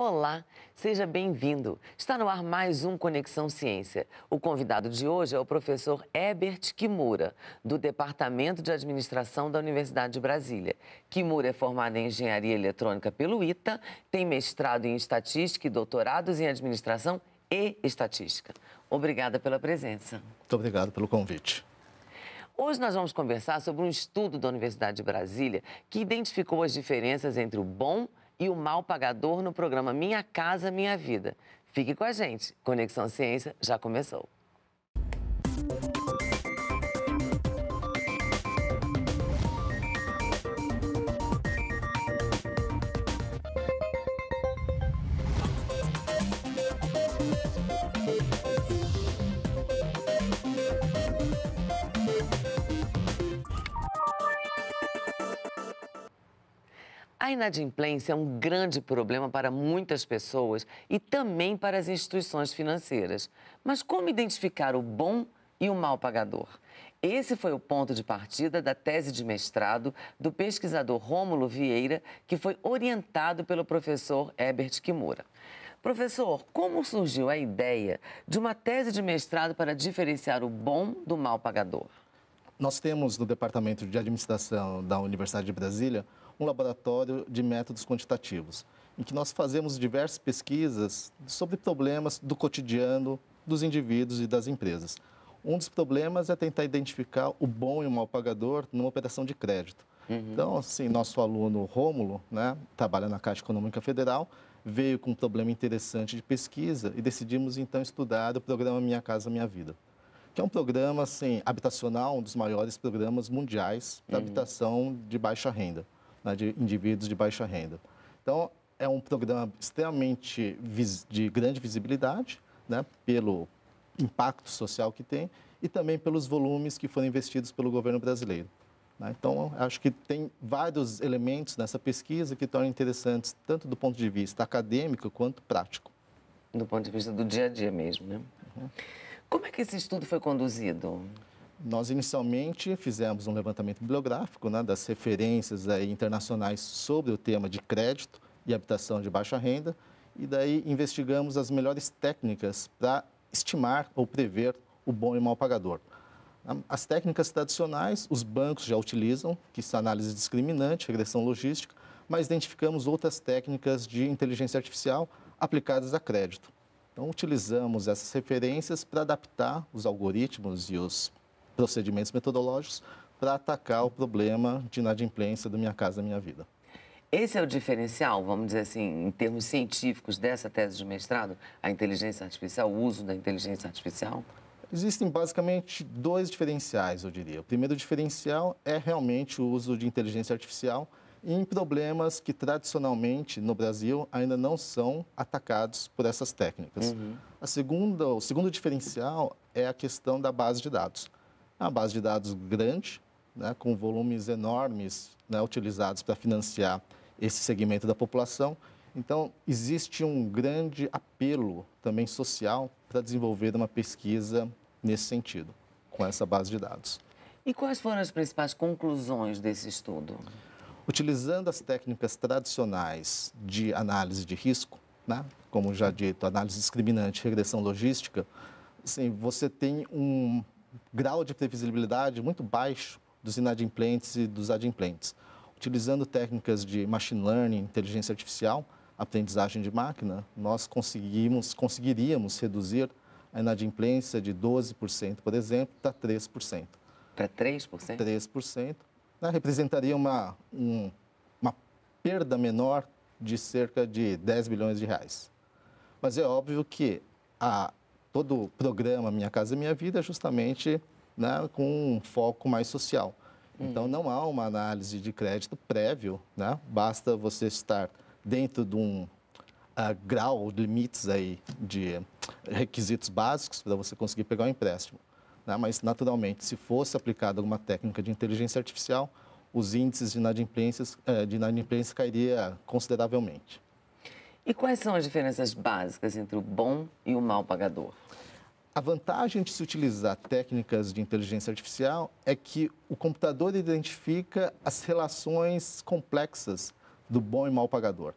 Olá, seja bem-vindo. Está no ar mais um Conexão Ciência. O convidado de hoje é o professor Herbert Kimura, do Departamento de Administração da Universidade de Brasília. Kimura é formado em Engenharia Eletrônica pelo ITA, tem mestrado em Estatística e doutorados em Administração e Estatística. Obrigada pela presença. Muito obrigado pelo convite. Hoje nós vamos conversar sobre um estudo da Universidade de Brasília que identificou as diferenças entre o bom e e o mal pagador no programa Minha Casa Minha Vida. Fique com a gente. Conexão Ciência já começou. A inadimplência é um grande problema para muitas pessoas e também para as instituições financeiras. Mas como identificar o bom e o mal pagador? Esse foi o ponto de partida da tese de mestrado do pesquisador Rômulo Vieira, que foi orientado pelo professor Herbert Kimura. Professor, como surgiu a ideia de uma tese de mestrado para diferenciar o bom do mal pagador? Nós temos no Departamento de Administração da Universidade de Brasília um laboratório de métodos quantitativos, em que nós fazemos diversas pesquisas sobre problemas do cotidiano dos indivíduos e das empresas. Um dos problemas é tentar identificar o bom e o mau pagador numa operação de crédito. Uhum. Então, assim, nosso aluno Rômulo, né, trabalha na Caixa Econômica Federal, veio com um problema interessante de pesquisa e decidimos então estudar o programa Minha Casa Minha Vida, que é um programa assim habitacional, um dos maiores programas mundiais para uhum. habitação de baixa renda né, de indivíduos de baixa renda. Então, é um programa extremamente de grande visibilidade, né, pelo impacto social que tem e também pelos volumes que foram investidos pelo governo brasileiro. Né? Então, acho que tem vários elementos nessa pesquisa que tornam interessantes, tanto do ponto de vista acadêmico quanto prático. Do ponto de vista do dia a dia mesmo, né? Uhum. Como é que esse estudo foi conduzido? Nós inicialmente fizemos um levantamento bibliográfico né, das referências aí, eh, internacionais sobre o tema de crédito e habitação de baixa renda e daí investigamos as melhores técnicas para estimar ou prever o bom e mau pagador. As técnicas tradicionais os bancos já utilizam, que são análise discriminante, regressão logística, mas identificamos outras técnicas de inteligência artificial aplicadas a crédito. Então, utilizamos essas referências para adaptar os algoritmos e os procedimentos metodológicos para atacar o problema de inadimplência do Minha Casa Minha Vida. Esse é o diferencial, vamos dizer assim, em termos científicos dessa tese de mestrado, a inteligência artificial, o uso da inteligência artificial? Existem basicamente dois diferenciais, eu diria. O primeiro diferencial é realmente o uso de inteligência artificial em problemas que tradicionalmente no Brasil ainda não são atacados por essas técnicas. Uhum. A segunda, o segundo diferencial é a questão da base de dados uma base de dados grande, né, com volumes enormes né, utilizados para financiar esse segmento da população. Então, existe um grande apelo também social para desenvolver uma pesquisa nesse sentido, com essa base de dados. E quais foram as principais conclusões desse estudo? Utilizando as técnicas tradicionais de análise de risco, né, como já dito, análise discriminante, regressão logística, assim, você tem um, grau de previsibilidade muito baixo dos inadimplentes e dos adimplentes. Utilizando técnicas de machine learning, inteligência artificial, aprendizagem de máquina, nós conseguimos, conseguiríamos reduzir a inadimplência de 12%, por exemplo, para 3%. Para 3%? 3%. Né, representaria uma, um, uma perda menor de cerca de 10 bilhões de reais. Mas é óbvio que a todo o programa Minha Casa Minha Vida é justamente né, com um foco mais social. Hum. Então, não há uma análise de crédito prévio, né? basta você estar dentro de um uh, grau, limites aí de requisitos básicos para você conseguir pegar um empréstimo. Né? Mas, naturalmente, se fosse aplicada alguma técnica de inteligência artificial, os índices de inadimplência, eh, de inadimplência cairia consideravelmente. E quais são as diferenças básicas entre o bom e o mal pagador? A vantagem de se utilizar técnicas de inteligência artificial é que o computador identifica as relações complexas do bom e mal pagador.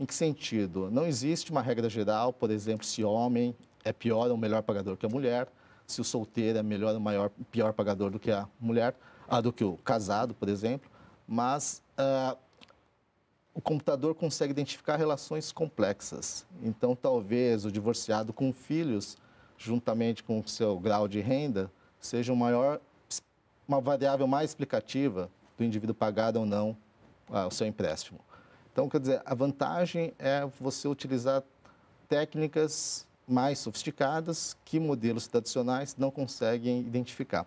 Em que sentido? Não existe uma regra geral, por exemplo, se homem é pior ou melhor pagador que a mulher, se o solteiro é melhor ou maior, pior pagador do que a mulher, ah, do que o casado, por exemplo. Mas ah, o computador consegue identificar relações complexas. Então, talvez o divorciado com filhos, juntamente com o seu grau de renda, seja um maior, uma variável mais explicativa do indivíduo pagado ou não ah, o seu empréstimo. Então, quer dizer, a vantagem é você utilizar técnicas mais sofisticadas que modelos tradicionais não conseguem identificar,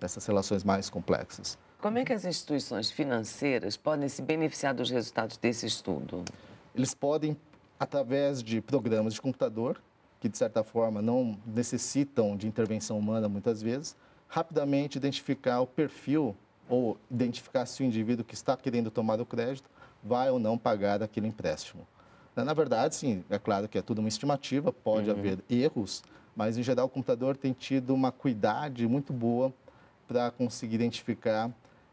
essas relações mais complexas. Como é que as instituições financeiras podem se beneficiar dos resultados desse estudo? Eles podem, através de programas de computador, que de certa forma não necessitam de intervenção humana muitas vezes, rapidamente identificar o perfil ou identificar se o indivíduo que está querendo tomar o crédito vai ou não pagar aquele empréstimo. Na verdade, sim, é claro que é tudo uma estimativa, pode uhum. haver erros, mas em geral o computador tem tido uma cuidade muito boa para conseguir identificar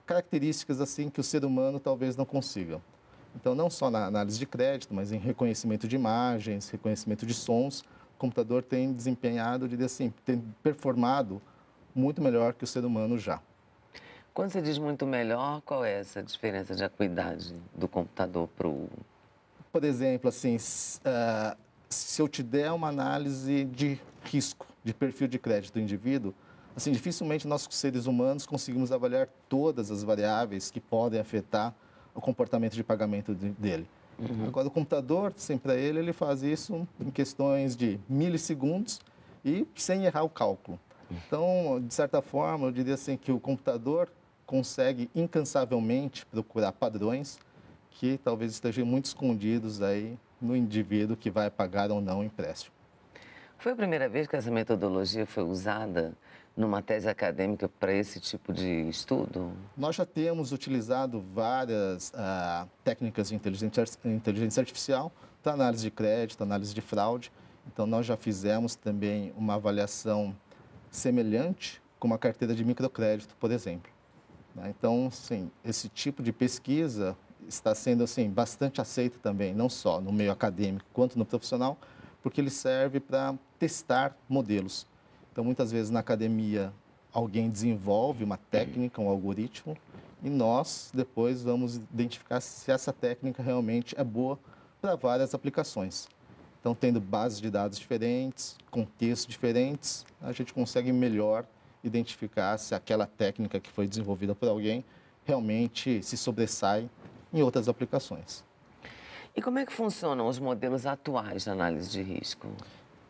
características assim que o ser humano talvez não consiga. Então, não só na análise de crédito, mas em reconhecimento de imagens, reconhecimento de sons, o computador tem desempenhado, diria assim, tem performado muito melhor que o ser humano já. Quando você diz muito melhor, qual é essa diferença de acuidade do computador para o... Por exemplo, assim, ah, se eu te der uma análise de risco, de perfil de crédito do indivíduo, Assim, dificilmente nós, seres humanos, conseguimos avaliar todas as variáveis que podem afetar o comportamento de pagamento de, dele. Uhum. Agora, o computador, sempre para ele, ele faz isso em questões de milissegundos e sem errar o cálculo. Uhum. Então, de certa forma, eu diria assim que o computador consegue incansavelmente procurar padrões que talvez estejam muito escondidos aí no indivíduo que vai pagar ou não o empréstimo. Foi a primeira vez que essa metodologia foi usada numa tese acadêmica para esse tipo de estudo? Nós já temos utilizado várias ah, técnicas de inteligência artificial para tá análise de crédito, tá análise de fraude. Então, nós já fizemos também uma avaliação semelhante com uma carteira de microcrédito, por exemplo. Né? Então, sim, esse tipo de pesquisa está sendo assim bastante aceita também, não só no meio acadêmico quanto no profissional, porque ele serve para testar modelos. Então, muitas vezes na academia, alguém desenvolve uma técnica, um algoritmo, e nós depois vamos identificar se essa técnica realmente é boa para várias aplicações. Então, tendo bases de dados diferentes, contextos diferentes, a gente consegue melhor identificar se aquela técnica que foi desenvolvida por alguém realmente se sobressai em outras aplicações. E como é que funcionam os modelos atuais de análise de risco?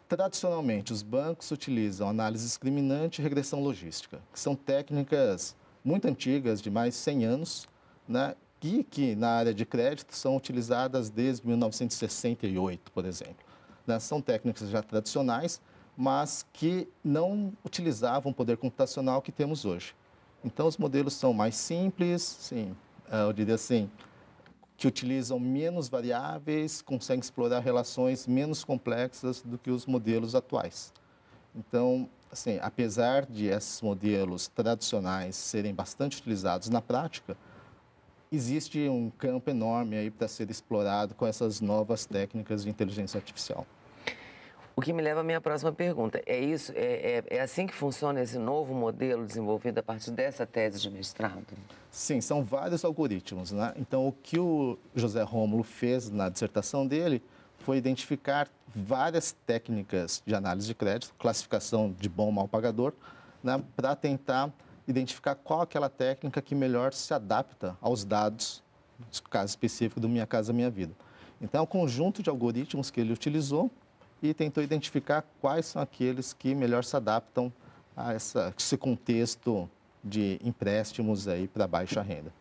Tradicionalmente, os bancos utilizam análise discriminante e regressão logística, que são técnicas muito antigas, de mais de 100 anos, né, e que na área de crédito são utilizadas desde 1968, por exemplo. Né? São técnicas já tradicionais, mas que não utilizavam o poder computacional que temos hoje. Então, os modelos são mais simples, sim, eu diria assim, que utilizam menos variáveis, conseguem explorar relações menos complexas do que os modelos atuais. Então, assim, apesar de esses modelos tradicionais serem bastante utilizados na prática, existe um campo enorme aí para ser explorado com essas novas técnicas de inteligência artificial. O que me leva à minha próxima pergunta. É isso? É, é, é, assim que funciona esse novo modelo desenvolvido a partir dessa tese de mestrado? Sim, são vários algoritmos. Né? Então, o que o José Rômulo fez na dissertação dele foi identificar várias técnicas de análise de crédito, classificação de bom ou mal pagador, né? para tentar identificar qual aquela técnica que melhor se adapta aos dados, no caso específico do Minha Casa Minha Vida. Então, é um conjunto de algoritmos que ele utilizou e tentou identificar quais são aqueles que melhor se adaptam a essa, esse contexto de empréstimos aí para baixa renda.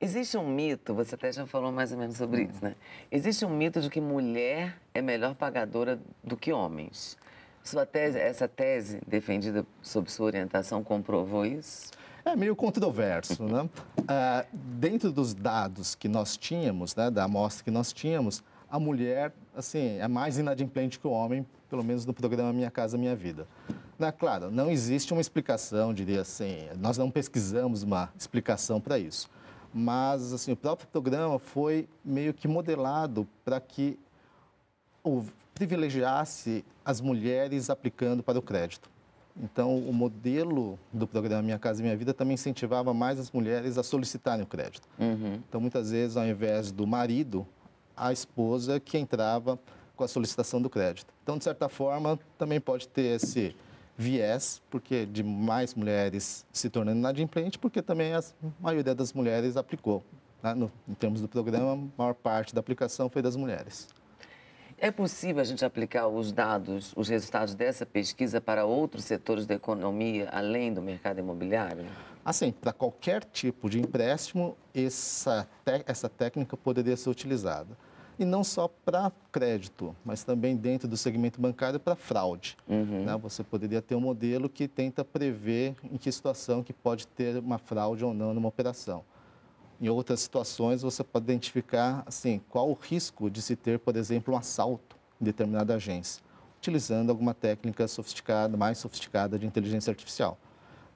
Existe um mito, você até já falou mais ou menos sobre hum. isso, né? Existe um mito de que mulher é melhor pagadora do que homens. Sua tese, essa tese defendida sob sua orientação comprovou isso? É meio controverso, né? Uh, dentro dos dados que nós tínhamos, né, da amostra que nós tínhamos, a mulher assim, é mais inadimplente que o homem, pelo menos no programa Minha Casa Minha Vida. né? claro, não existe uma explicação, diria assim, nós não pesquisamos uma explicação para isso. Mas, assim, o próprio programa foi meio que modelado para que o, privilegiasse as mulheres aplicando para o crédito. Então, o modelo do programa Minha Casa Minha Vida também incentivava mais as mulheres a solicitarem o crédito. Uhum. Então, muitas vezes, ao invés do marido a esposa que entrava com a solicitação do crédito. Então, de certa forma, também pode ter esse viés, porque de mais mulheres se tornando inadimplente, porque também a maioria das mulheres aplicou. Né? No, em termos do programa, a maior parte da aplicação foi das mulheres. É possível a gente aplicar os dados, os resultados dessa pesquisa para outros setores da economia, além do mercado imobiliário? Assim, para qualquer tipo de empréstimo, essa, essa técnica poderia ser utilizada e não só para crédito, mas também dentro do segmento bancário para fraude. Uhum. Né? Você poderia ter um modelo que tenta prever em que situação que pode ter uma fraude ou não numa operação. Em outras situações, você pode identificar assim, qual o risco de se ter, por exemplo, um assalto em determinada agência, utilizando alguma técnica sofisticada, mais sofisticada de inteligência artificial.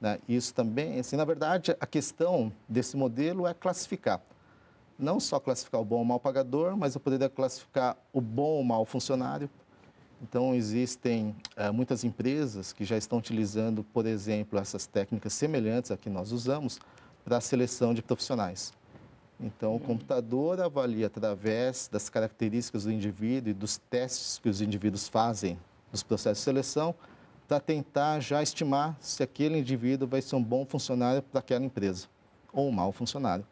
Né? Isso também, assim, na verdade, a questão desse modelo é classificar não só classificar o bom ou o mau pagador, mas eu poderia classificar o bom ou o mau funcionário. Então, existem eh, muitas empresas que já estão utilizando, por exemplo, essas técnicas semelhantes a que nós usamos para a seleção de profissionais. Então, o uhum. computador avalia através das características do indivíduo e dos testes que os indivíduos fazem nos processos de seleção para tentar já estimar se aquele indivíduo vai ser um bom funcionário para aquela empresa ou um mau funcionário.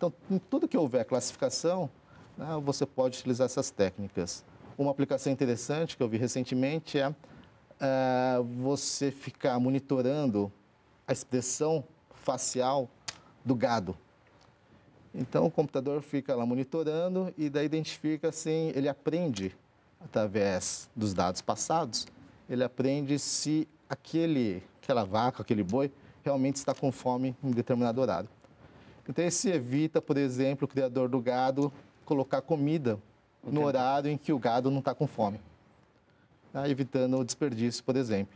Então, em tudo que houver classificação, né, você pode utilizar essas técnicas. Uma aplicação interessante que eu vi recentemente é, eh, você ficar monitorando a expressão facial do gado. Então, o computador fica lá monitorando e daí identifica, assim, ele aprende através dos dados passados, ele aprende se aquele, aquela vaca, aquele boi realmente está com fome em determinado horário. Então, esse evita, por exemplo, o criador do gado colocar comida Entendi. no horário em que o gado não está com fome, né? evitando o desperdício, por exemplo.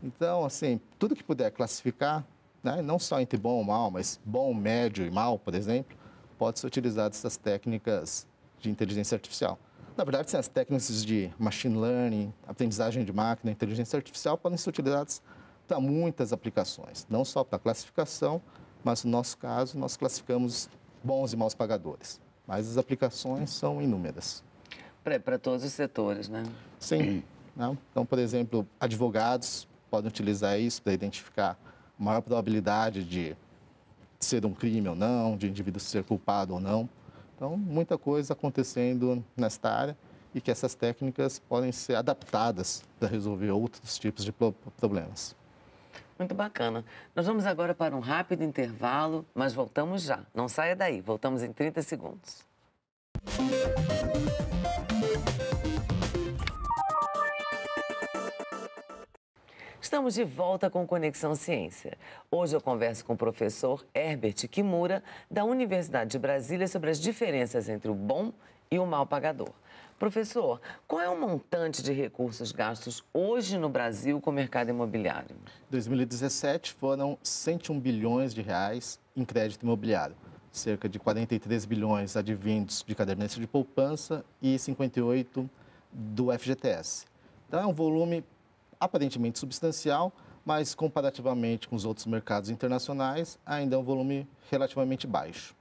Então, assim, tudo que puder classificar, né? não só entre bom e mal, mas bom, médio e mal, por exemplo, pode ser utilizado essas técnicas de inteligência artificial. Na verdade, sim, as técnicas de machine learning, aprendizagem de máquina, inteligência artificial podem ser utilizadas para muitas aplicações, não só para classificação, mas no nosso caso nós classificamos bons e maus pagadores. Mas as aplicações são inúmeras. Para todos os setores, né? Sim. Né? Então, por exemplo, advogados podem utilizar isso para identificar a maior probabilidade de ser um crime ou não, de indivíduo ser culpado ou não. Então, muita coisa acontecendo nesta área e que essas técnicas podem ser adaptadas para resolver outros tipos de problemas. Muito bacana. Nós vamos agora para um rápido intervalo, mas voltamos já. Não saia daí, voltamos em 30 segundos. Estamos de volta com Conexão Ciência. Hoje eu converso com o professor Herbert Kimura, da Universidade de Brasília, sobre as diferenças entre o bom e o mal pagador. Professor, qual é o montante de recursos gastos hoje no Brasil com o mercado imobiliário? Em 2017 foram 101 bilhões de reais em crédito imobiliário, cerca de 43 bilhões advindos de caderneta de poupança e 58 do FGTS. Então é um volume aparentemente substancial, mas comparativamente com os outros mercados internacionais, ainda é um volume relativamente baixo.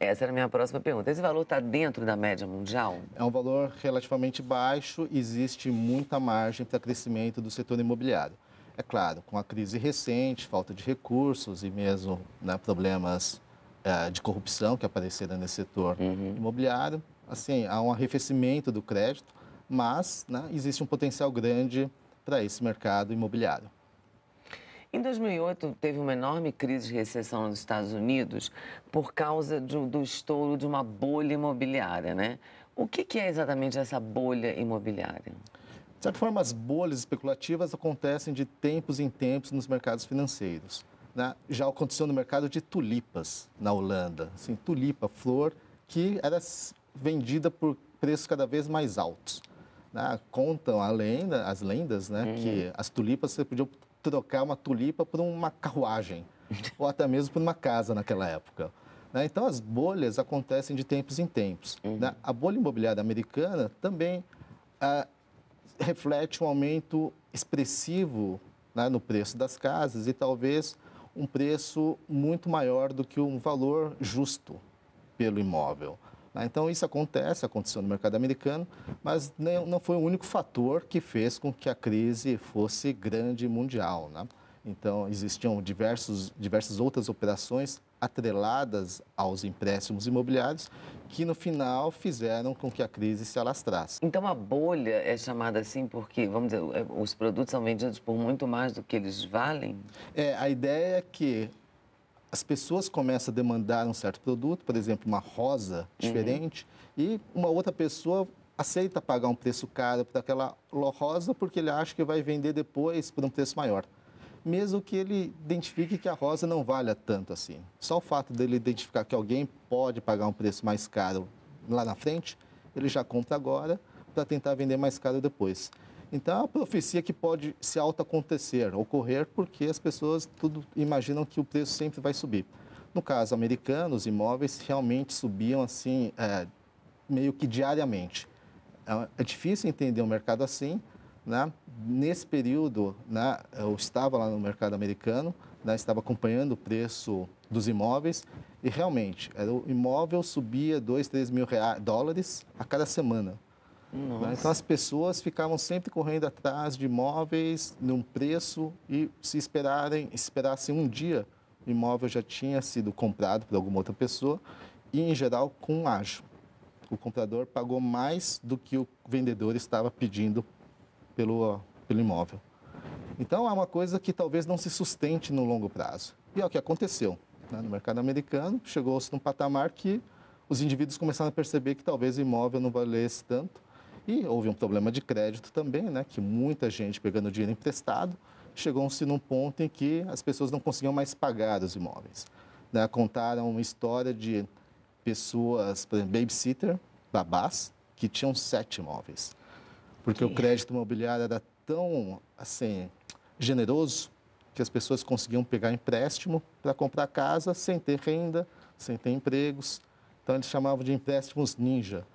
Essa era a minha próxima pergunta. Esse valor está dentro da média mundial? É um valor relativamente baixo, existe muita margem para crescimento do setor imobiliário. É claro, com a crise recente, falta de recursos e mesmo né, problemas é, de corrupção que apareceram nesse setor uhum. imobiliário, assim, há um arrefecimento do crédito, mas né, existe um potencial grande para esse mercado imobiliário. Em 2008, teve uma enorme crise de recessão nos Estados Unidos por causa do, do estouro de uma bolha imobiliária, né? O que, que é exatamente essa bolha imobiliária? De certa forma, as bolhas especulativas acontecem de tempos em tempos nos mercados financeiros. Né? Já aconteceu no mercado de tulipas, na Holanda. Assim, tulipa, flor, que era vendida por preços cada vez mais altos. Né? Contam a lenda, as lendas, né? Uhum. que as tulipas você podia trocar uma tulipa por uma carruagem, ou até mesmo por uma casa naquela época. Né? Então, as bolhas acontecem de tempos em tempos. Uhum. Né? A bolha imobiliária americana também ah, reflete um aumento expressivo né, no preço das casas e talvez um preço muito maior do que um valor justo pelo imóvel. Né? Então, isso acontece, aconteceu no mercado americano, mas não foi o único fator que fez com que a crise fosse grande mundial. Né? Então, existiam diversos, diversas outras operações atreladas aos empréstimos imobiliários que, no final, fizeram com que a crise se alastrasse. Então, a bolha é chamada assim porque, vamos dizer, os produtos são vendidos por muito mais do que eles valem? É, a ideia é que as pessoas começam a demandar um certo produto, por exemplo, uma rosa uhum. diferente, uhum. e uma outra pessoa aceita pagar um preço caro para aquela rosa porque ele acha que vai vender depois por um preço maior. Mesmo que ele identifique que a rosa não valha tanto assim. Só o fato dele identificar que alguém pode pagar um preço mais caro lá na frente, ele já compra agora para tentar vender mais caro depois. Então, é uma profecia que pode se auto-acontecer, ocorrer, porque as pessoas tudo imaginam que o preço sempre vai subir. No caso americano, os imóveis realmente subiam assim, é, meio que diariamente. É, é difícil entender o um mercado assim. Né? Nesse período, né, eu estava lá no mercado americano, né, estava acompanhando o preço dos imóveis e realmente era o imóvel subia 2, 3 mil reais, dólares a cada semana. Né? Então, Nossa. Então as pessoas ficavam sempre correndo atrás de imóveis num preço e se esperarem, esperassem um dia, o imóvel já tinha sido comprado por alguma outra pessoa e em geral com ágio. O comprador pagou mais do que o vendedor estava pedindo pelo, pelo imóvel. Então é uma coisa que talvez não se sustente no longo prazo. E é o que aconteceu. Né? No mercado americano, chegou-se num patamar que os indivíduos começaram a perceber que talvez o imóvel não valesse tanto e houve um problema de crédito também, né, que muita gente pegando dinheiro emprestado, chegou-se num ponto em que as pessoas não conseguiam mais pagar os imóveis. Né? Contaram uma história de pessoas, por exemplo, babysitter, babás, que tinham sete imóveis. Porque o crédito imobiliário era tão, assim, generoso que as pessoas conseguiam pegar empréstimo para comprar casa sem ter renda, sem ter empregos. Então, eles chamavam de empréstimos ninja.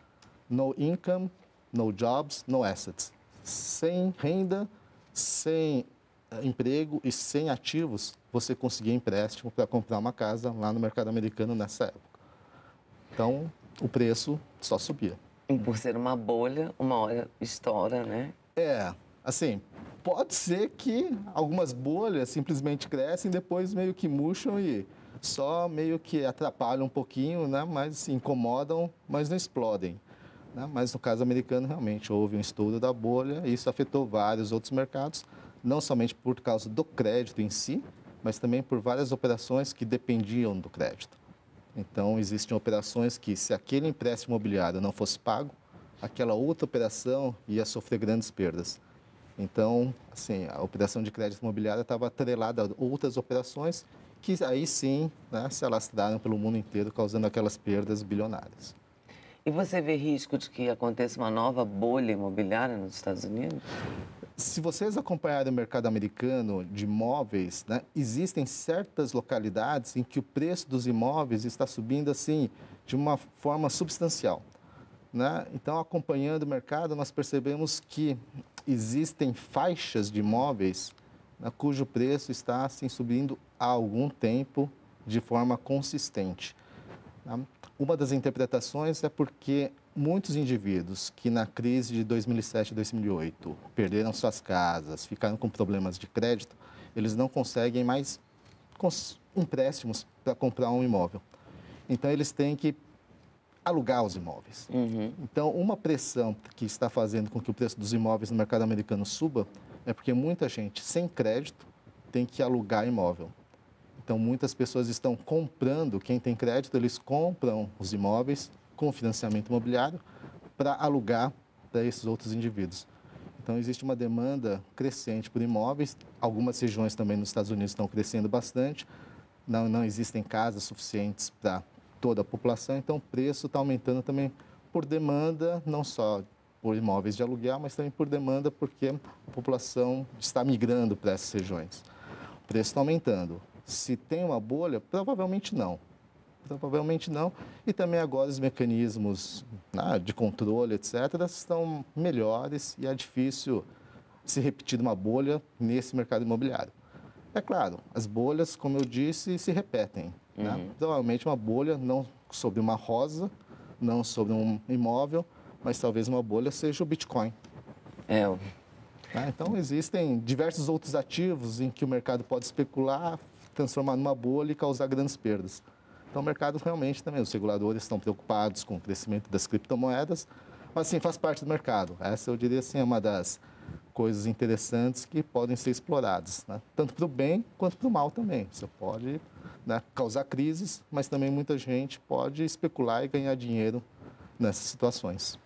No income, no jobs, no assets. Sem renda, sem eh, emprego e sem ativos, você conseguia empréstimo para comprar uma casa lá no mercado americano nessa época. Então, o preço só subia. E por ser uma bolha, uma hora estoura, né? É, assim, pode ser que algumas bolhas simplesmente crescem, depois meio que murcham e só meio que atrapalham um pouquinho, né? Mas assim, incomodam, mas não explodem. Né? Mas no caso americano, realmente houve um estudo da bolha e isso afetou vários outros mercados, não somente por causa do crédito em si, mas também por várias operações que dependiam do crédito. Então, existem operações que, se aquele empréstimo imobiliário não fosse pago, aquela outra operação ia sofrer grandes perdas. Então, assim, a operação de crédito imobiliário estava atrelada a outras operações que aí sim né, se alastraram pelo mundo inteiro, causando aquelas perdas bilionárias. E você vê risco de que aconteça uma nova bolha imobiliária nos Estados Unidos? Se vocês acompanharem o mercado americano de imóveis, né, existem certas localidades em que o preço dos imóveis está subindo assim de uma forma substancial. Né? Então, acompanhando o mercado, nós percebemos que existem faixas de imóveis né, cujo preço está assim, subindo há algum tempo de forma consistente. Tá? Uma das interpretações é porque muitos indivíduos que na crise de 2007 e 2008 perderam suas casas, ficaram com problemas de crédito, eles não conseguem mais empréstimos para comprar um imóvel. Então, eles têm que alugar os imóveis. Uhum. Então, uma pressão que está fazendo com que o preço dos imóveis no mercado americano suba é porque muita gente sem crédito tem que alugar imóvel. Então, muitas pessoas estão comprando, quem tem crédito, eles compram os imóveis com financiamento imobiliário para alugar para esses outros indivíduos. Então, existe uma demanda crescente por imóveis. Algumas regiões também nos Estados Unidos estão crescendo bastante. Não, não existem casas suficientes para toda a população, então o preço está aumentando também por demanda, não só por imóveis de aluguel, mas também por demanda porque a população está migrando para essas regiões. O preço está aumentando se tem uma bolha? Provavelmente não. Provavelmente não. E também agora os mecanismos né, de controle, etc., estão melhores e é difícil se repetir uma bolha nesse mercado imobiliário. É claro, as bolhas, como eu disse, se repetem. Né? Uhum. Né? Provavelmente uma bolha não sobre uma rosa, não sobre um imóvel, mas talvez uma bolha seja o Bitcoin. É. Né? Então existem diversos outros ativos em que o mercado pode especular, transformar numa bolha e causar grandes perdas. Então, o mercado realmente também, os reguladores estão preocupados com o crescimento das criptomoedas, mas sim, faz parte do mercado. Essa, eu diria assim, é uma das coisas interessantes que podem ser exploradas, né? tanto para o bem quanto para o mal também. Você pode né, causar crises, mas também muita gente pode especular e ganhar dinheiro nessas situações.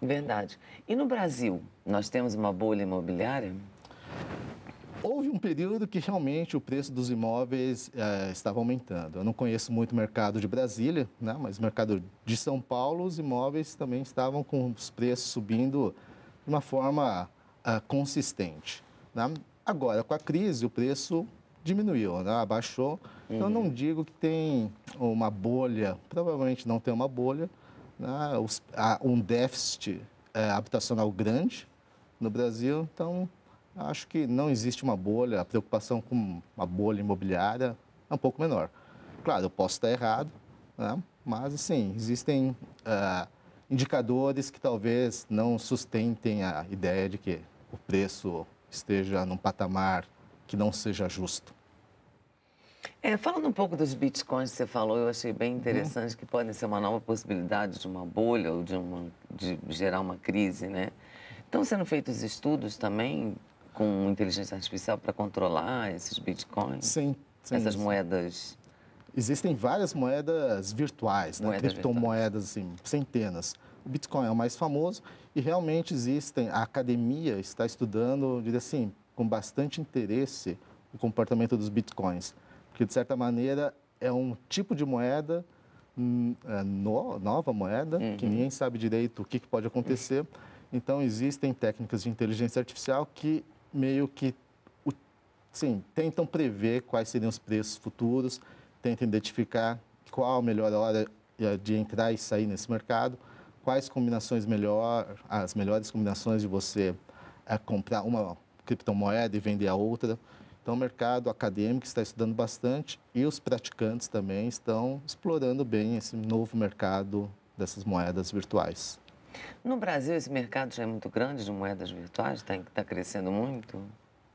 Verdade. E no Brasil, nós temos uma bolha imobiliária? Houve um período que realmente o preço dos imóveis é, estava aumentando. Eu não conheço muito o mercado de Brasília, né, mas o mercado de São Paulo, os imóveis também estavam com os preços subindo de uma forma uh, consistente. Né? Agora, com a crise, o preço diminuiu, né? abaixou. Uhum. Eu não uhum. digo que tem uma bolha, provavelmente não tem uma bolha, né? Os, ah, um déficit eh, habitacional grande no Brasil, então acho que não existe uma bolha, a preocupação com uma bolha imobiliária é um pouco menor. Claro, eu posso estar errado, né? mas assim, existem uh, indicadores que talvez não sustentem a ideia de que o preço esteja num patamar que não seja justo. É, falando um pouco dos bitcoins que você falou, eu achei bem uhum. interessante uhum. que podem ser uma nova possibilidade de uma bolha ou de, uma, de gerar uma crise, né? Estão sendo feitos estudos também com inteligência artificial para controlar esses bitcoins? Sim. sim essas sim. moedas? Existem várias moedas virtuais, moedas né? criptomoedas, virtuais. Assim, centenas. O Bitcoin é o mais famoso e realmente existem, a academia está estudando, diria assim, com bastante interesse o comportamento dos bitcoins, porque de certa maneira é um tipo de moeda, hum, é, no, nova moeda, uhum. que ninguém sabe direito o que, que pode acontecer. Uhum. Então existem técnicas de inteligência artificial que meio que sim, tentam prever quais seriam os preços futuros, tentam identificar qual a melhor hora de entrar e sair nesse mercado, quais combinações melhor, as melhores combinações de você é, comprar uma criptomoeda e vender a outra. Então, o mercado acadêmico está estudando bastante e os praticantes também estão explorando bem esse novo mercado dessas moedas virtuais. No Brasil, esse mercado já é muito grande de moedas virtuais? Está tá crescendo muito?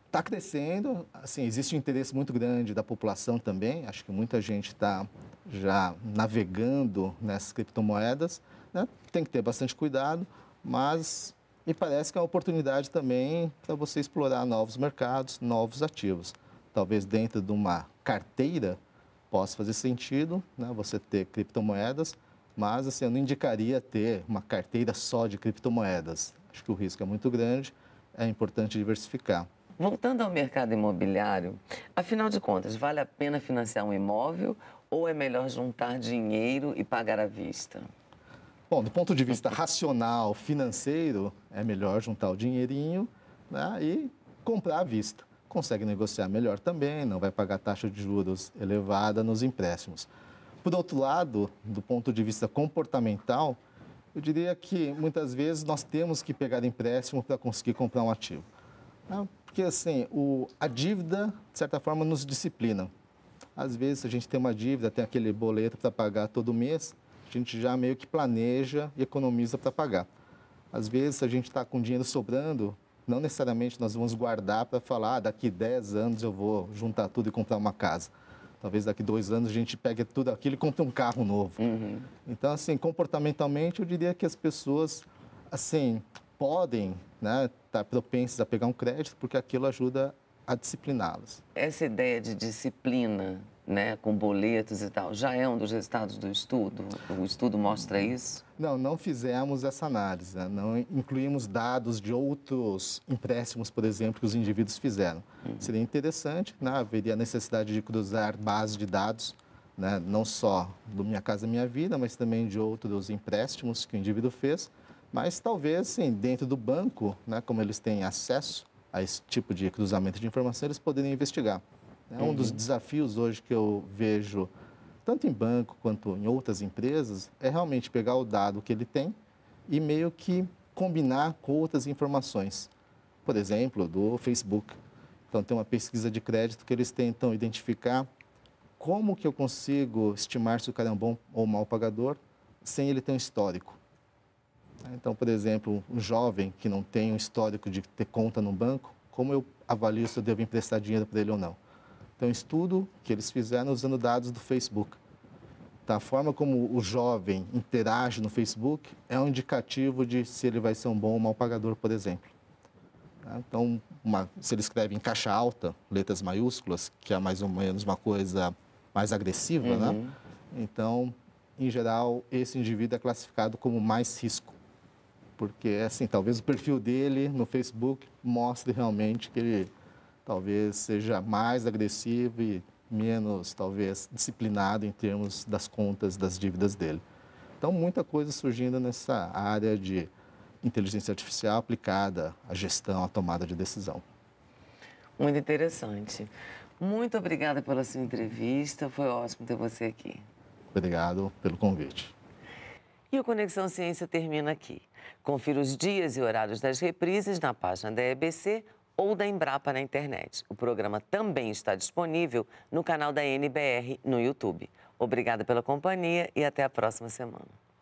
Está crescendo, assim, existe um interesse muito grande da população também. Acho que muita gente está já navegando nessas criptomoedas. Né? Tem que ter bastante cuidado, mas me parece que é uma oportunidade também para você explorar novos mercados, novos ativos. Talvez dentro de uma carteira possa fazer sentido né? você ter criptomoedas, mas, assim, eu não indicaria ter uma carteira só de criptomoedas. Acho que o risco é muito grande, é importante diversificar. Voltando ao mercado imobiliário, afinal de contas, vale a pena financiar um imóvel ou é melhor juntar dinheiro e pagar à vista? Bom, do ponto de vista racional, financeiro, é melhor juntar o dinheirinho né, e comprar à vista. Consegue negociar melhor também, não vai pagar taxa de juros elevada nos empréstimos. Por outro lado, do ponto de vista comportamental, eu diria que muitas vezes nós temos que pegar empréstimo para conseguir comprar um ativo. Ah, porque assim, o, a dívida, de certa forma, nos disciplina. Às vezes a gente tem uma dívida, tem aquele boleto para pagar todo mês, a gente já meio que planeja e economiza para pagar. Às vezes a gente está com dinheiro sobrando, não necessariamente nós vamos guardar para falar, ah, daqui 10 anos eu vou juntar tudo e comprar uma casa. Talvez daqui dois anos a gente pegue tudo aquilo e compre um carro novo. Uhum. Então, assim, comportamentalmente, eu diria que as pessoas, assim, podem né, estar tá propensas a pegar um crédito porque aquilo ajuda a discipliná las Essa ideia de disciplina né, com boletos e tal, já é um dos resultados do estudo? O estudo mostra isso? Não, não fizemos essa análise, né? não incluímos dados de outros empréstimos, por exemplo, que os indivíduos fizeram. Uhum. Seria interessante, né? haveria necessidade de cruzar base de dados, né? não só do Minha Casa Minha Vida, mas também de outros empréstimos que o indivíduo fez, mas talvez, sim, dentro do banco, né, como eles têm acesso a esse tipo de cruzamento de informação, eles poderiam investigar. É um dos uhum. desafios hoje que eu vejo, tanto em banco quanto em outras empresas, é realmente pegar o dado que ele tem e meio que combinar com outras informações. Por exemplo, do Facebook. Então, tem uma pesquisa de crédito que eles tentam identificar como que eu consigo estimar se o cara é um bom ou mau pagador sem ele ter um histórico. Então, por exemplo, um jovem que não tem um histórico de ter conta no banco, como eu avalio se eu devo emprestar dinheiro para ele ou não? É um estudo que eles fizeram usando dados do Facebook. Da tá, A forma como o jovem interage no Facebook é um indicativo de se ele vai ser um bom ou mau pagador, por exemplo. Tá, então, uma, se ele escreve em caixa alta, letras maiúsculas, que é mais ou menos uma coisa mais agressiva, né? uhum. né? Então, em geral, esse indivíduo é classificado como mais risco. Porque, assim, talvez o perfil dele no Facebook mostre realmente que ele talvez seja mais agressivo e menos, talvez, disciplinado em termos das contas, das dívidas dele. Então, muita coisa surgindo nessa área de inteligência artificial aplicada à gestão, à tomada de decisão. Muito interessante. Muito obrigada pela sua entrevista. Foi ótimo ter você aqui. Obrigado pelo convite. E o Conexão Ciência termina aqui. Confira os dias e horários das reprises na página da EBC ou da Embrapa na internet. O programa também está disponível no canal da NBR no YouTube. Obrigada pela companhia e até a próxima semana.